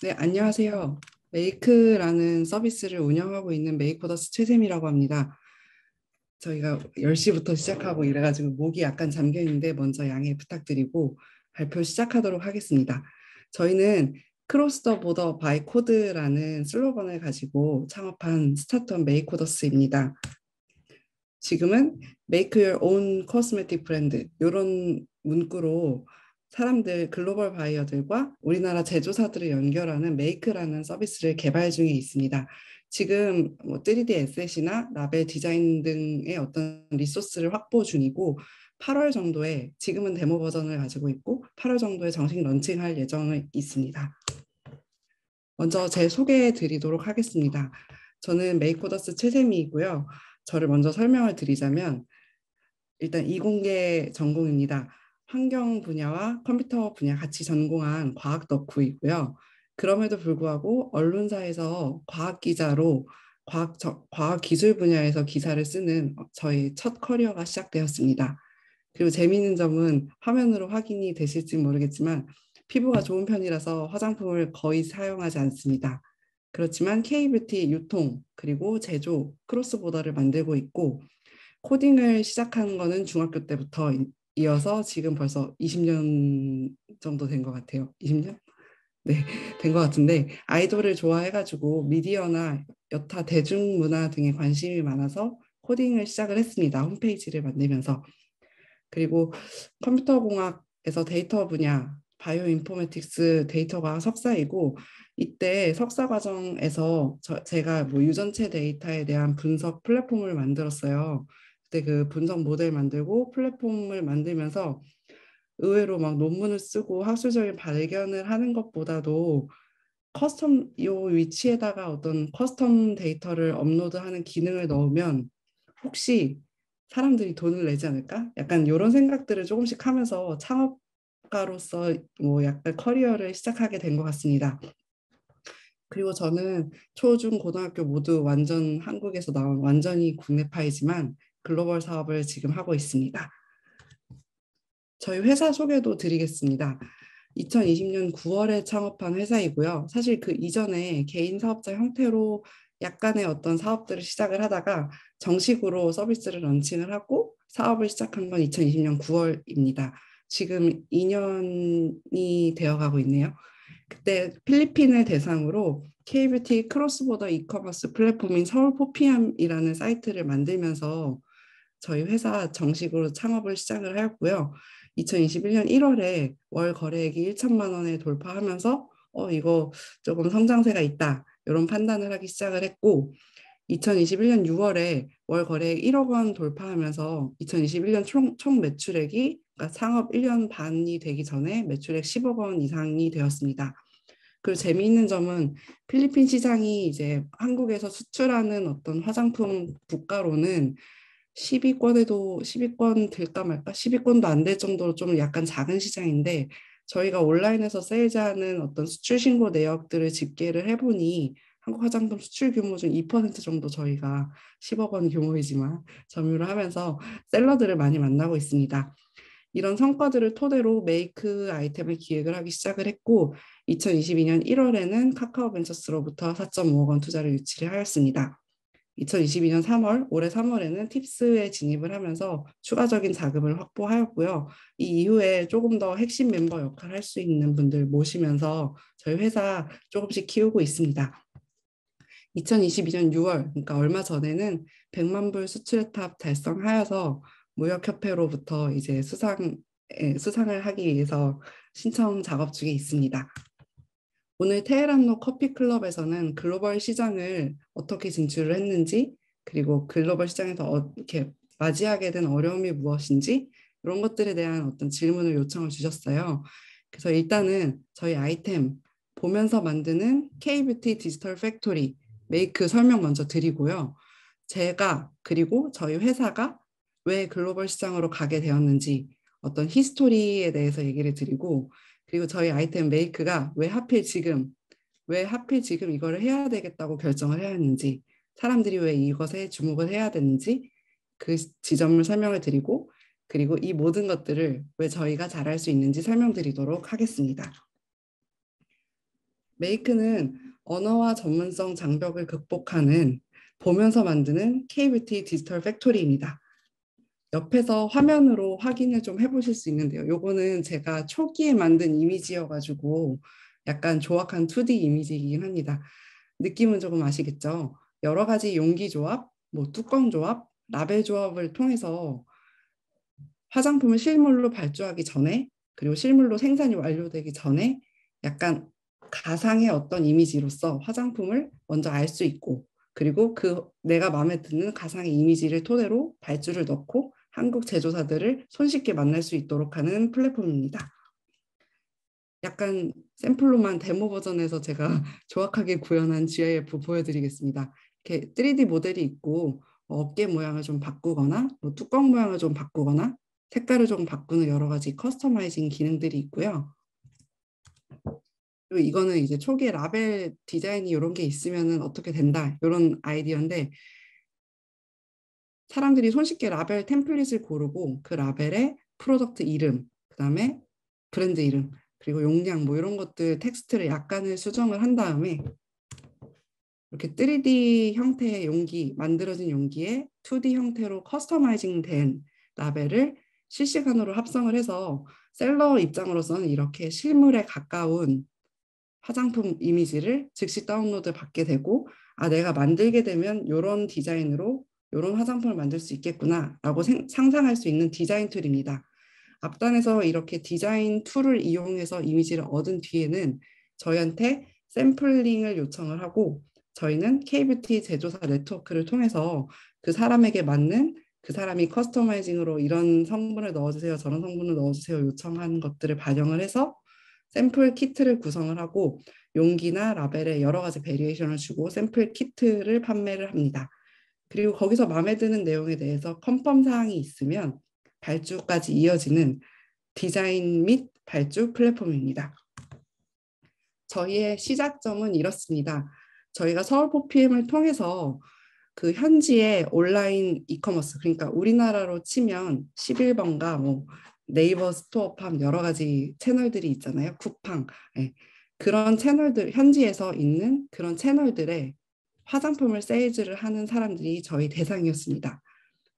네, 안녕하세요. 메이크라는 서비스를 운영하고 있는 메이커더스 최샘이라고 합니다. 저희가 10시부터 시작하고 이래가지고 목이 약간 잠겨 있는데 먼저 양해 부탁드리고 발표 시작하도록 하겠습니다. 저희는 크로스 더 보더 바이 코드라는 슬로건을 가지고 창업한 스타트업 메이코더스입니다. 지금은 Make Your Own Cosmetic 브랜드 이런 문구로 사람들 글로벌 바이어들과 우리나라 제조사들을 연결하는 메이크라는 서비스를 개발 중에 있습니다. 지금 뭐 3D 에셋이나 라벨 디자인 등의 어떤 리소스를 확보 중이고 8월 정도에 지금은 데모 버전을 가지고 있고 8월 정도에 정식 런칭할 예정을 있습니다. 먼저 제 소개해 드리도록 하겠습니다. 저는 메이코더스 최세미이고요. 저를 먼저 설명을 드리자면 일단 이공계 전공입니다. 환경 분야와 컴퓨터 분야 같이 전공한 과학 덕후이고요. 그럼에도 불구하고 언론사에서 과학 기자로 과학, 저, 과학 기술 분야에서 기사를 쓰는 저희 첫 커리어가 시작되었습니다. 그리고 재미있는 점은 화면으로 확인이 되실지 모르겠지만 피부가 좋은 편이라서 화장품을 거의 사용하지 않습니다. 그렇지만 K-뷰티 유통 그리고 제조 크로스보더를 만들고 있고 코딩을 시작한 거는 중학교 때부터 이어서 지금 벌써 20년 정도 된 것 같아요. 20년? 네, 된 것 같은데 아이돌을 좋아해가지고 미디어나 여타 대중문화 등에 관심이 많아서 코딩을 시작을 했습니다. 홈페이지를 만들면서. 그리고 컴퓨터공학에서 데이터 분야, 바이오 인포메틱스 데이터가 석사이고 이때 석사 과정에서 저, 제가 뭐 유전체 데이터에 대한 분석 플랫폼을 만들었어요. 그때 그 분석 모델 만들고 플랫폼을 만들면서 의외로 막 논문을 쓰고 학술적인 발견을 하는 것보다도 커스텀 요 위치에다가 어떤 커스텀 데이터를 업로드하는 기능을 넣으면 혹시 사람들이 돈을 내지 않을까? 약간 이런 생각들을 조금씩 하면서 창업가로서 뭐 약간 커리어를 시작하게 된 것 같습니다. 그리고 저는 초, 중, 고등학교 모두 완전 한국에서 나온 완전히 국내파이지만 글로벌 사업을 지금 하고 있습니다. 저희 회사 소개도 드리겠습니다. 2020년 9월에 창업한 회사이고요. 사실 그 이전에 개인 사업자 형태로 약간의 어떤 사업들을 시작을 하다가 정식으로 서비스를 런칭을 하고 사업을 시작한 건 2020년 9월입니다. 지금 2년이 되어가고 있네요. 그때 필리핀을 대상으로 k b t 크로스보더 이커머스 플랫폼인 서울 포피암이라는 사이트를 만들면서 저희 회사 정식으로 창업을 시작을 했고요. 2021년 1월에 월 거래액이 1천만 원에 돌파하면서 어 이거 조금 성장세가 있다 이런 판단을 하기 시작을 했고 2021년 6월에 월 거래액 1억 원 돌파하면서 2021년 총, 총 매출액이 그러니까 상업 1년 반이 되기 전에 매출액 10억 원 이상이 되었습니다. 그리고 재미있는 점은 필리핀 시장이 이제 한국에서 수출하는 어떤 화장품 국가로는 1 2권에도1 2권 될까 말까 1 2권도안 될 정도로 좀 약간 작은 시장인데 저희가 온라인에서 세일즈하는 어떤 수출 신고 내역들을 집계를 해보니 한국 화장품 수출 규모 중 2% 정도 저희가 10억 원 규모이지만 점유를 하면서 셀러들을 많이 만나고 있습니다. 이런 성과들을 토대로 메이크 아이템을 기획을 하기 시작을 했고 2022년 1월에는 카카오 벤처스로부터 4.5억 원 투자를 유치를 하였습니다. 2022년 3월, 올해 3월에는 팁스에 진입을 하면서 추가적인 자금을 확보하였고요. 이 이후에 조금 더 핵심 멤버 역할을 할 수 있는 분들 모시면서 저희 회사 조금씩 키우고 있습니다. 2022년 6월, 그러니까 얼마 전에는 100만 불수출탑 달성하여서 무역협회로부터 이제 수상, 예, 수상을 하기 위해서 신청 작업 중에 있습니다. 오늘 테헤란노 커피 클럽에서는 글로벌 시장을 어떻게 진출을 했는지 그리고 글로벌 시장에서 어떻게 맞이하게 된 어려움이 무엇인지 이런 것들에 대한 어떤 질문을 요청을 주셨어요. 그래서 일단은 저희 아이템 보면서 만드는 K-뷰티 디지털 팩토리 메이크 설명 먼저 드리고요. 제가 그리고 저희 회사가 왜 글로벌 시장으로 가게 되었는지 어떤 히스토리에 대해서 얘기를 드리고 그리고 저희 아이템 메이크가 왜 하필 지금, 왜 하필 지금 이거를 해야 되겠다고 결정을 해야 하는지, 사람들이 왜 이것에 주목을 해야 되는지 그 지점을 설명을 드리고, 그리고 이 모든 것들을 왜 저희가 잘할 수 있는지 설명드리도록 하겠습니다. 메이크는 언어와 전문성 장벽을 극복하는 보면서 만드는 K-뷰티 디지털 팩토리입니다. 옆에서 화면으로 확인을 좀 해보실 수 있는데요. 요거는 제가 초기에 만든 이미지여가지고 약간 조악한 2D 이미지이긴 합니다. 느낌은 조금 아시겠죠? 여러 가지 용기 조합, 뭐 뚜껑 조합, 라벨 조합을 통해서 화장품을 실물로 발주하기 전에 그리고 실물로 생산이 완료되기 전에 약간 가상의 어떤 이미지로서 화장품을 먼저 알 수 있고 그리고 그 내가 마음에 드는 가상의 이미지를 토대로 발주를 넣고 한국 제조사들을 손쉽게 만날 수 있도록 하는 플랫폼입니다. 약간 샘플로만 데모 버전에서 제가 조악하게 구현한 GIF 보여드리겠습니다. 이렇게 3D 모델이 있고 어, 어깨 모양을 좀 바꾸거나 뭐 뚜껑 모양을 좀 바꾸거나 색깔을 좀 바꾸는 여러 가지 커스터마이징 기능들이 있고요. 이거는 이제 초기에 라벨 디자인이 이런 게 있으면 어떻게 된다 이런 아이디어인데 사람들이 손쉽게 라벨 템플릿을 고르고 그 라벨에 프로덕트 이름, 그다음에 브랜드 이름, 그리고 용량 뭐 이런 것들 텍스트를 약간을 수정을 한 다음에 이렇게 3D 형태의 용기, 만들어진 용기에 2D 형태로 커스터마이징 된 라벨을 실시간으로 합성을 해서 셀러 입장으로서는 이렇게 실물에 가까운 화장품 이미지를 즉시 다운로드 받게 되고 아 내가 만들게 되면 이런 디자인으로 이런 화장품을 만들 수 있겠구나라고 상상할 수 있는 디자인 툴입니다. 앞단에서 이렇게 디자인 툴을 이용해서 이미지를 얻은 뒤에는 저희한테 샘플링을 요청을 하고 저희는 k b t 제조사 네트워크를 통해서 그 사람에게 맞는 그 사람이 커스터마이징으로 이런 성분을 넣어주세요, 저런 성분을 넣어주세요 요청하는 것들을 반영을 해서 샘플 키트를 구성을 하고 용기나 라벨에 여러 가지 베리에이션을 주고 샘플 키트를 판매를 합니다. 그리고 거기서 마음에 드는 내용에 대해서 컨펌 사항이 있으면 발주까지 이어지는 디자인 및 발주 플랫폼입니다. 저희의 시작점은 이렇습니다. 저희가 서울 포피엠을 통해서 그 현지의 온라인 이커머스 그러니까 우리나라로 치면 11번가 뭐 네이버 스토어팜 여러 가지 채널들이 있잖아요. 쿠팡 네. 그런 채널들 현지에서 있는 그런 채널들의 화장품을 세일즈를 하는 사람들이 저희 대상이었습니다.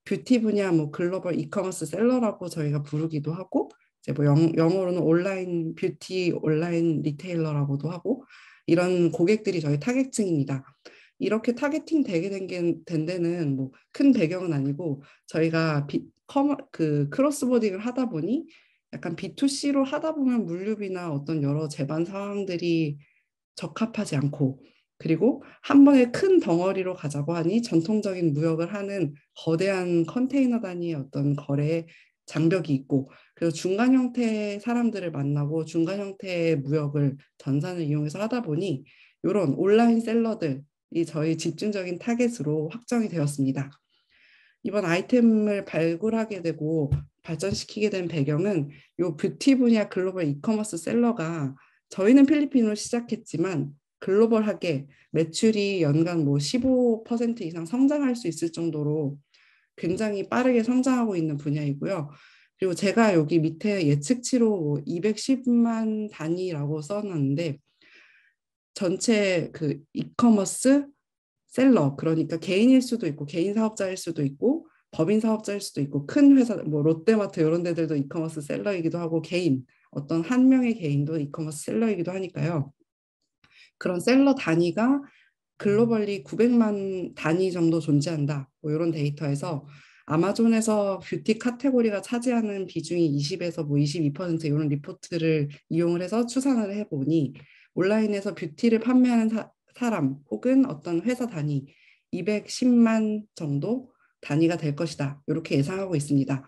뷰티 분야 뭐 글로벌 이커머스 셀러라고 저희가 부르기도 하고 이제 뭐 영, 영어로는 온라인 뷰티 온라인 리테일러라고도 하고 이런 고객들이 저희 타겟층입니다. 이렇게 타겟팅 되게 된, 게, 된 데는 뭐 큰 배경은 아니고 저희가 비, 커머, 그 크로스보딩을 하다 보니 약간 B2C로 하다 보면 물류비나 어떤 여러 재반 상황들이 적합하지 않고 그리고 한 번에 큰 덩어리로 가자고 하니 전통적인 무역을 하는 거대한 컨테이너 단위의 어떤 거래에 장벽이 있고 그래서 중간 형태의 사람들을 만나고 중간 형태의 무역을 전산을 이용해서 하다 보니 이런 온라인 셀러들이 저희 집중적인 타겟으로 확정이 되었습니다. 이번 아이템을 발굴하게 되고 발전시키게 된 배경은 이 뷰티 분야 글로벌 이커머스 셀러가 저희는 필리핀으로 시작했지만 글로벌하게 매출이 연간 뭐 15% 이상 성장할 수 있을 정도로 굉장히 빠르게 성장하고 있는 분야이고요. 그리고 제가 여기 밑에 예측치로 210만 뭐 단위라고 써놨는데 전체 그 이커머스 셀러 그러니까 개인일 수도 있고 개인 사업자일 수도 있고 법인 사업자일 수도 있고 큰 회사 뭐 롯데마트 이런 데들도 이커머스 셀러이기도 하고 개인 어떤 한 명의 개인도 이커머스 셀러이기도 하니까요. 그런 셀러 단위가 글로벌리 900만 음. 단위 정도 존재한다. 뭐 이런 데이터에서 아마존에서 뷰티 카테고리가 차지하는 비중이 20에서 뭐22% 이런 리포트를 이용을 해서 추산을 해보니 온라인에서 뷰티를 판매하는 사, 사람 혹은 어떤 회사 단위 210만 정도 단위가 될 것이다. 이렇게 예상하고 있습니다.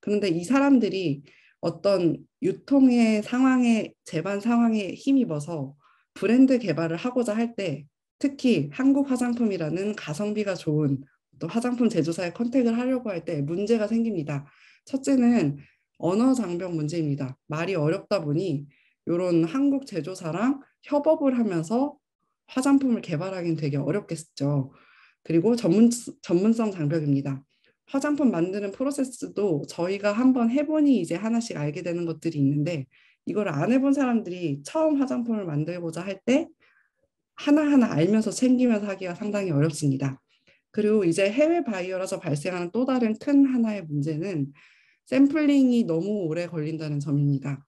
그런데 이 사람들이 어떤 유통의 상황에 재반 상황에 힘입어서 브랜드 개발을 하고자 할 때 특히 한국 화장품이라는 가성비가 좋은 또 화장품 제조사에 컨택을 하려고 할 때 문제가 생깁니다. 첫째는 언어 장벽 문제입니다. 말이 어렵다 보니 이런 한국 제조사랑 협업을 하면서 화장품을 개발하기는 되게 어렵겠죠. 그리고 전문, 전문성 장벽입니다. 화장품 만드는 프로세스도 저희가 한번 해보니 이제 하나씩 알게 되는 것들이 있는데 이걸 안 해본 사람들이 처음 화장품을 만들고자 할 때 하나하나 알면서 챙기면서 하기가 상당히 어렵습니다. 그리고 이제 해외 바이어라서 발생하는 또 다른 큰 하나의 문제는 샘플링이 너무 오래 걸린다는 점입니다.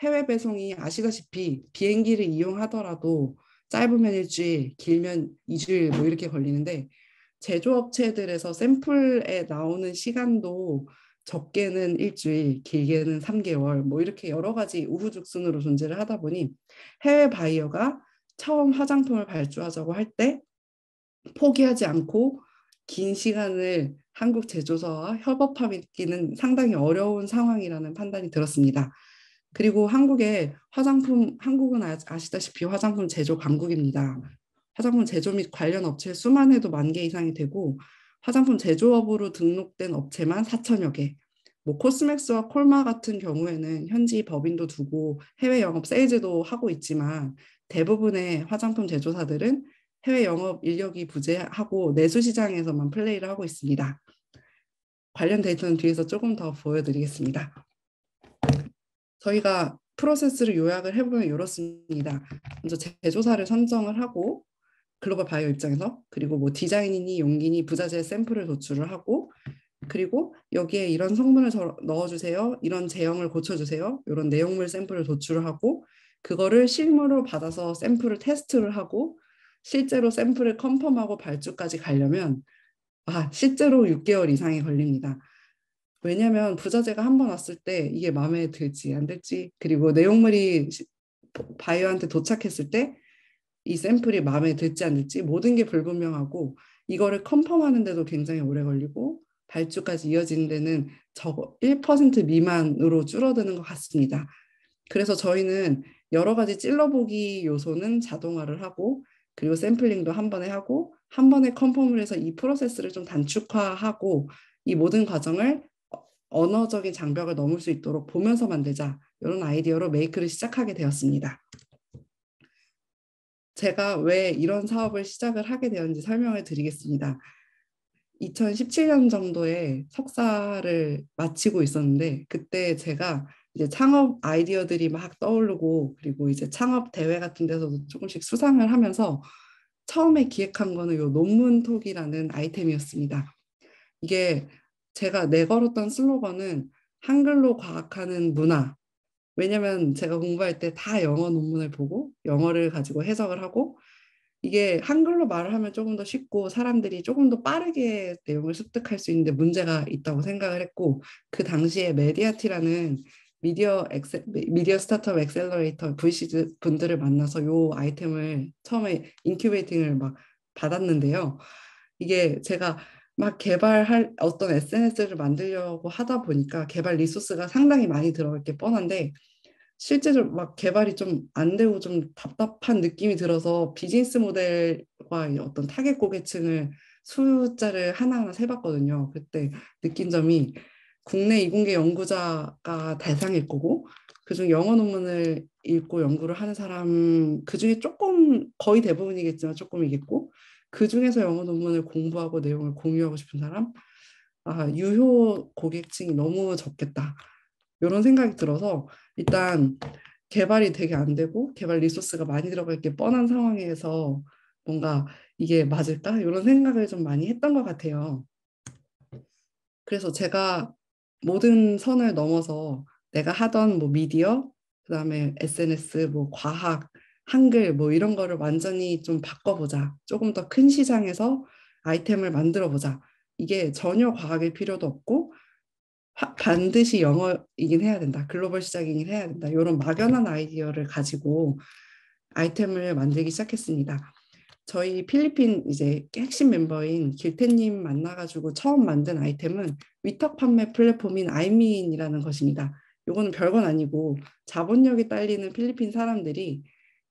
해외 배송이 아시다시피 비행기를 이용하더라도 짧으면 일주일, 길면 이주일뭐 이렇게 걸리는데 제조업체들에서 샘플에 나오는 시간도 적게는 일주일, 길게는 3개월, 뭐 이렇게 여러 가지 우후죽순으로 존재를 하다 보니 해외 바이어가 처음 화장품을 발주하자고 할 때 포기하지 않고 긴 시간을 한국 제조사와 협업하기는 상당히 어려운 상황이라는 판단이 들었습니다. 그리고 한국의 화장품, 한국은 아시다시피 화장품 제조 강국입니다. 화장품 제조 및 관련 업체 수만 해도 만 개 이상이 되고 화장품 제조업으로 등록된 업체만 4천여 개. 뭐 코스맥스와 콜마 같은 경우에는 현지 법인도 두고 해외 영업 세일즈도 하고 있지만 대부분의 화장품 제조사들은 해외 영업 인력이 부재하고 내수 시장에서만 플레이를 하고 있습니다. 관련 데이터는 뒤에서 조금 더 보여드리겠습니다. 저희가 프로세스를 요약을 해보면 이렇습니다. 먼저 제조사를 선정을 하고 글로벌 바이오 입장에서 그리고 뭐 디자인이니 용기니 부자재 샘플을 도출을 하고 그리고 여기에 이런 성분을 넣어주세요 이런 제형을 고쳐주세요 이런 내용물 샘플을 도출을 하고 그거를 실물로 받아서 샘플을 테스트를 하고 실제로 샘플을 컨펌하고 발주까지 가려면 아 실제로 6개월 이상이 걸립니다. 왜냐하면 부자재가 한 번 왔을 때 이게 마음에 들지 안 들지 그리고 내용물이 바이오한테 도착했을 때이 샘플이 마음에 들지 않을지 모든 게 불분명하고 이거를 컨펌하는 데도 굉장히 오래 걸리고 발주까지 이어지는 데는 적어 1% 미만으로 줄어드는 것 같습니다. 그래서 저희는 여러 가지 찔러보기 요소는 자동화를 하고 그리고 샘플링도 한 번에 하고 한 번에 컨펌을 해서 이 프로세스를 좀 단축화하고 이 모든 과정을 언어적인 장벽을 넘을 수 있도록 보면서 만들자 이런 아이디어로 메이크를 시작하게 되었습니다. 제가 왜 이런 사업을 시작을 하게 되었는지 설명을 드리겠습니다. 2017년 정도에 석사를 마치고 있었는데 그때 제가 이제 창업 아이디어들이 막 떠오르고 그리고 이제 창업 대회 같은 데서도 조금씩 수상을 하면서 처음에 기획한 거는 요 논문톡이라는 아이템이었습니다. 이게 제가 내걸었던 슬로건은 한글로 과학하는 문화 왜냐면 제가 공부할 때 다 영어 논문을 보고 영어를 가지고 해석을 하고 이게 한글로 말을 하면 조금 더 쉽고 사람들이 조금 더 빠르게 내용을 습득할 수 있는데 문제가 있다고 생각을 했고 그 당시에 메디아티라는 미디어 엑셀, 미디어 스타트업 엑셀러레이터 VC 분들을 만나서 요 아이템을 처음에 인큐베이팅을 막 받았는데요. 이게 제가 막 개발할 어떤 SNS를 만들려고 하다 보니까 개발 리소스가 상당히 많이 들어갈 게 뻔한데 실제로 막 개발이 좀 안 되고 좀 답답한 느낌이 들어서 비즈니스 모델과 어떤 타겟 고객층을 숫자를 하나하나 세봤거든요. 그때 느낀 점이 국내 이공계 연구자가 대상일 거고 그중 영어 논문을 읽고 연구를 하는 사람 그중에 조금 거의 대부분이겠지만 조금이겠고 그 중에서 영어 논문을 공부하고 내용을 공유하고 싶은 사람, 아, 유효 고객층이 너무 적겠다. 이런 생각이 들어서 일단 개발이 되게 안 되고 개발 리소스가 많이 들어갈게 뻔한 상황에서 뭔가 이게 맞을까? 이런 생각을 좀 많이 했던 것 같아요. 그래서 제가 모든 선을 넘어서 내가 하던 뭐 미디어, 그다음에 SNS, 뭐 과학, 한글 뭐 이런 거를 완전히 좀 바꿔보자. 조금 더 큰 시장에서 아이템을 만들어 보자. 이게 전혀 과학일 필요도 없고 하, 반드시 영어이긴 해야 된다. 글로벌 시장이긴 해야 된다. 이런 막연한 아이디어를 가지고 아이템을 만들기 시작했습니다. 저희 필리핀 이제 핵심 멤버인 길태님 만나가지고 처음 만든 아이템은 위탁 판매 플랫폼인 아이미인이라는 것입니다. 이거는 별건 아니고 자본력이 딸리는 필리핀 사람들이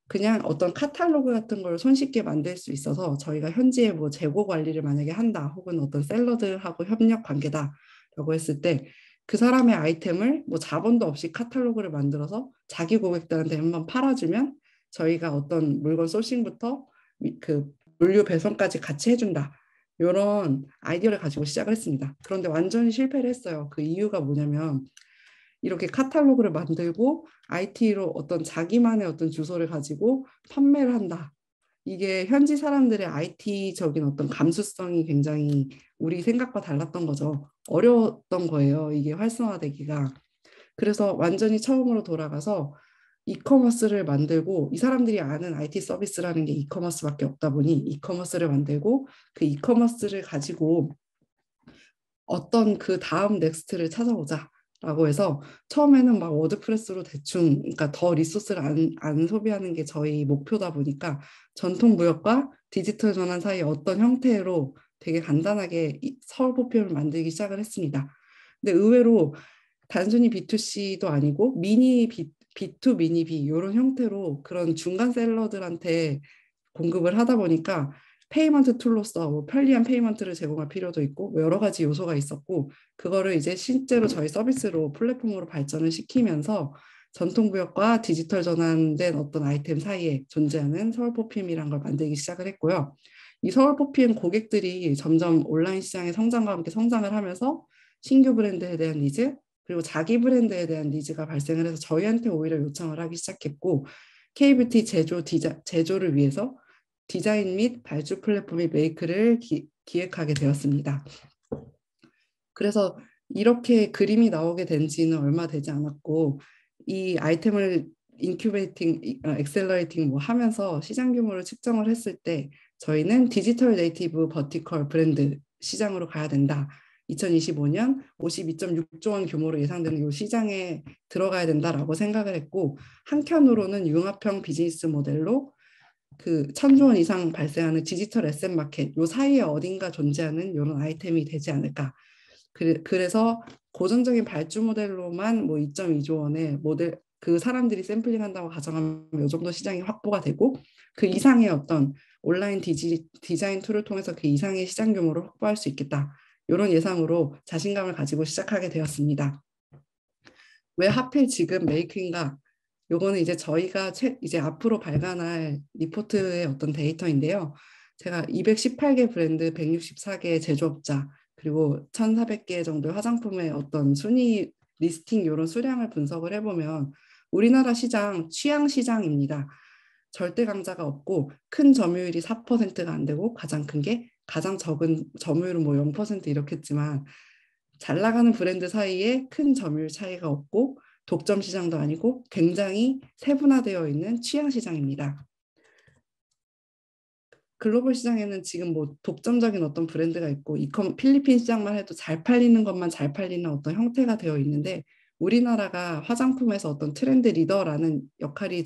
그냥 어떤 카탈로그 같은 걸 손쉽게 만들 수 있어서 저희가 현지에 뭐 재고 관리를 만약에 한다 혹은 어떤 샐러드하고 협력 관계다라고 했을 때 그 사람의 아이템을 뭐 자본도 없이 카탈로그를 만들어서 자기 고객들한테 한번 팔아주면 저희가 어떤 물건 소싱부터 그 물류 배송까지 같이 해준다 이런 아이디어를 가지고 시작을 했습니다. 그런데 완전히 실패를 했어요. 그 이유가 뭐냐면 이렇게 카탈로그를 만들고 IT로 어떤 자기만의 어떤 주소를 가지고 판매를 한다. 이게 현지 사람들의 IT적인 어떤 감수성이 굉장히 우리 생각과 달랐던 거죠. 어려웠던 거예요. 이게 활성화되기가. 그래서 완전히 처음으로 돌아가서 이커머스를 만들고 이 사람들이 아는 IT 서비스라는 게 이커머스밖에 없다 보니 이커머스를 만들고 그 이커머스를 가지고 어떤 그 다음 넥스트를 찾아오자. 라고 해서 처음에는 막 워드프레스로 대충 그러니까 더 리소스를 안, 안 소비하는 게 저희 목표다 보니까 전통 무역과 디지털 전환 사이 어떤 형태로 되게 간단하게 서울포표를 만들기 시작을 했습니다. 근데 의외로 단순히 B2C도 아니고 미니 B, B2 미니 B 이런 형태로 그런 중간 셀러들한테 공급을 하다 보니까 페이먼트 툴로서 뭐 편리한 페이먼트를 제공할 필요도 있고 뭐 여러 가지 요소가 있었고 그거를 이제 실제로 저희 서비스로 플랫폼으로 발전을 시키면서 전통 구역과 디지털 전환된 어떤 아이템 사이에 존재하는 서울 포피엠이란 걸 만들기 시작을 했고요. 이 서울 포피엠 고객들이 점점 온라인 시장의 성장과 함께 성장을 하면서 신규 브랜드에 대한 니즈 그리고 자기 브랜드에 대한 니즈가 발생을 해서 저희한테 오히려 요청을 하기 시작했고 K b t 제조 디자 제조를 위해서 디자인 및 발주 플랫폼인 메이크를 기, 기획하게 되었습니다. 그래서 이렇게 그림이 나오게 된 지는 얼마 되지 않았고 이 아이템을 인큐베이팅, 아, 엑셀러레이팅 뭐 하면서 시장 규모를 측정을 했을 때 저희는 디지털 네이티브 버티컬 브랜드 시장으로 가야 된다. 2025년 52.6조 원 규모로 예상되는 이 시장에 들어가야 된다라고 생각을 했고 한켠으로는 융합형 비즈니스 모델로 그 참조원 이상 발생하는 디지털 SM 마켓 요 사이에 어딘가 존재하는 이런 아이템이 되지 않을까. 그, 그래서 고정적인 발주 모델로만 뭐 2.2조 원의 모델 그 사람들이 샘플링 한다고 가정하면 요 정도 시장이 확보가 되고 그 이상의 어떤 온라인 디지, 디자인 툴을 통해서 그 이상의 시장 규모를 확보할 수 있겠다. 이런 예상으로 자신감을 가지고 시작하게 되었습니다. 왜 하필 지금 메이킹과 요거는 이제 저희가 최, 이제 앞으로 발간할 리포트의 어떤 데이터인데요. 제가 218개 브랜드, 164개 제조업자, 그리고 1,400개 정도 화장품의 어떤 순위 리스팅 이런 수량을 분석을 해보면 우리나라 시장 취향 시장입니다. 절대 강자가 없고 큰 점유율이 4%가 안 되고 가장 큰 게 가장 적은 점유율은 뭐 0% 이렇겠지만 잘 나가는 브랜드 사이에 큰 점유율 차이가 없고 독점 시장도 아니고 굉장히 세분화되어 있는 취향 시장입니다. 글로벌 시장에는 지금 뭐 독점적인 어떤 브랜드가 있고 이컴 필리핀 시장만 해도 잘 팔리는 것만 잘 팔리는 어떤 형태가 되어 있는데 우리나라가 화장품에서 어떤 트렌드 리더라는 역할이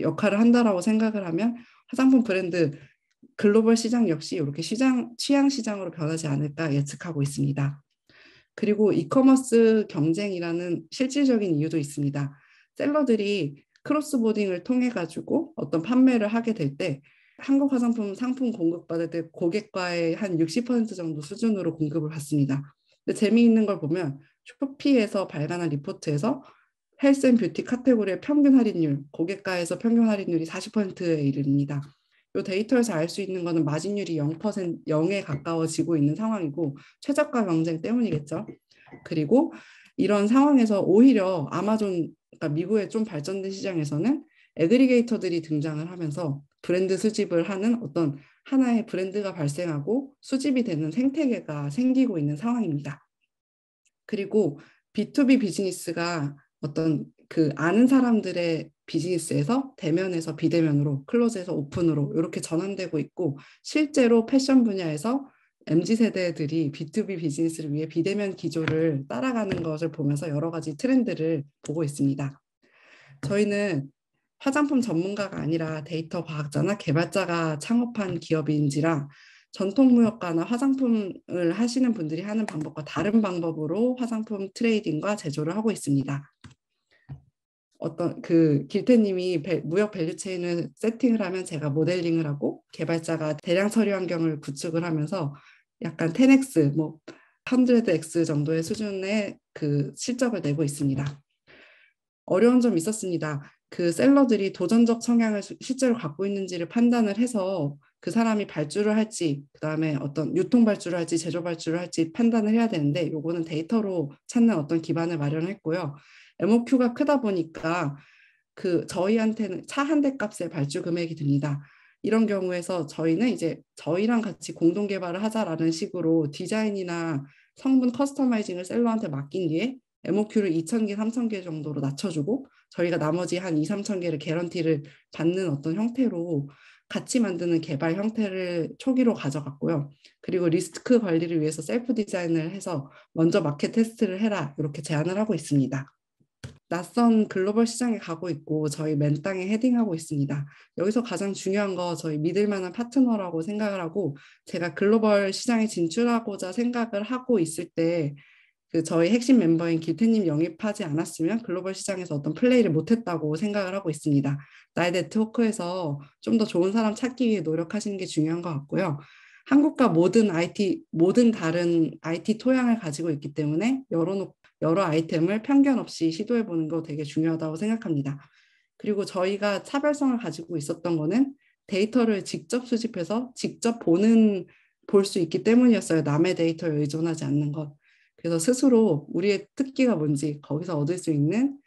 역할을 한다라고 생각을 하면 화장품 브랜드 글로벌 시장 역시 이렇게 시장 취향 시장으로 변하지 않을까 예측하고 있습니다. 그리고 이커머스 경쟁이라는 실질적인 이유도 있습니다. 셀러들이 크로스보딩을 통해 가지고 어떤 판매를 하게 될 때 한국 화장품 상품 공급받을 때 고객과의 한 60% 정도 수준으로 공급을 받습니다. 근데 재미있는 걸 보면 쇼피에서 발간한 리포트에서 헬스 앤 뷰티 카테고리의 평균 할인율, 고객가에서 평균 할인율이 40%에 이릅니다. 이 데이터에서 알 수 있는 것은 마진율이 0% 0에 가까워지고 있는 상황이고 최저가 경쟁 때문이겠죠. 그리고 이런 상황에서 오히려 아마존 그러니까 미국의 좀 발전된 시장에서는 애그리게이터들이 등장을 하면서 브랜드 수집을 하는 어떤 하나의 브랜드가 발생하고 수집이 되는 생태계가 생기고 있는 상황입니다. 그리고 B2B 비즈니스가 어떤 그 아는 사람들의 비즈니스에서 대면에서 비대면으로 클로즈에서 오픈으로 이렇게 전환되고 있고 실제로 패션 분야에서 MZ 세대들이 B2B 비즈니스를 위해 비대면 기조를 따라가는 것을 보면서 여러 가지 트렌드를 보고 있습니다. 저희는 화장품 전문가가 아니라 데이터 과학자나 개발자가 창업한 기업인지라 전통 무역가나 화장품을 하시는 분들이 하는 방법과 다른 방법으로 화장품 트레이딩과 제조를 하고 있습니다. 어떤 그 길태님이 무역 밸류체인을 세팅을 하면 제가 모델링을 하고 개발자가 대량 처리 환경을 구축을 하면서 약간 10x 뭐 100x 정도의 수준의 그 실적을 내고 있습니다. 어려운 점 있었습니다. 그 셀러들이 도전적 성향을 실제로 갖고 있는지를 판단을 해서 그 사람이 발주를 할지 그다음에 어떤 유통 발주를 할지 제조 발주를 할지 판단을 해야 되는데 요거는 데이터로 찾는 어떤 기반을 마련했고요. MOQ가 크다 보니까 그 저희한테는 차 한 대 값의 발주 금액이 듭니다. 이런 경우에서 저희는 이제 저희랑 같이 공동 개발을 하자라는 식으로 디자인이나 성분 커스터마이징을 셀러한테 맡긴 뒤에 MOQ를 2,000개, 3,000개 정도로 낮춰주고 저희가 나머지 한 2, 3,000개를 개런티를 받는 어떤 형태로 같이 만드는 개발 형태를 초기로 가져갔고요. 그리고 리스크 관리를 위해서 셀프 디자인을 해서 먼저 마켓 테스트를 해라 이렇게 제안을 하고 있습니다. 낯선 글로벌 시장에 가고 있고 저희 맨 땅에 헤딩하고 있습니다. 여기서 가장 중요한 거 저희 믿을 만한 파트너라고 생각을 하고 제가 글로벌 시장에 진출하고자 생각을 하고 있을 때 그 저희 핵심 멤버인 길태님 영입하지 않았으면 글로벌 시장에서 어떤 플레이를 못했다고 생각을 하고 있습니다. 나의 네트워크에서 좀 더 좋은 사람 찾기 위해 노력하시는 게 중요한 것 같고요. 한국과 모든 IT 모든 다른 IT 토양을 가지고 있기 때문에 여러 여러 아이템을 편견 없이 시도해 보는 거 되게 중요하다고 생각합니다. 그리고 저희가 차별성을 가지고 있었던 거는 데이터를 직접 수집해서 직접 보는 볼 수 있기 때문이었어요. 남의 데이터에 의존하지 않는 것. 그래서 스스로 우리의 특기가 뭔지 거기서 얻을 수 있는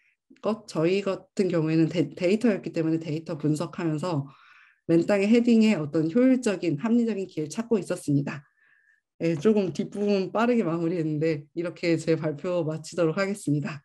것 저희 같은 경우에는 데, 이터였기 때문에 데이터 분석하면서 맨땅의 헤딩에 어떤 효율적인 합리적인 길을 찾고 있었습니다. 예, 조금 뒷부분 빠르게 마무리했는데 이렇게 제 발표 마치도록 하겠습니다.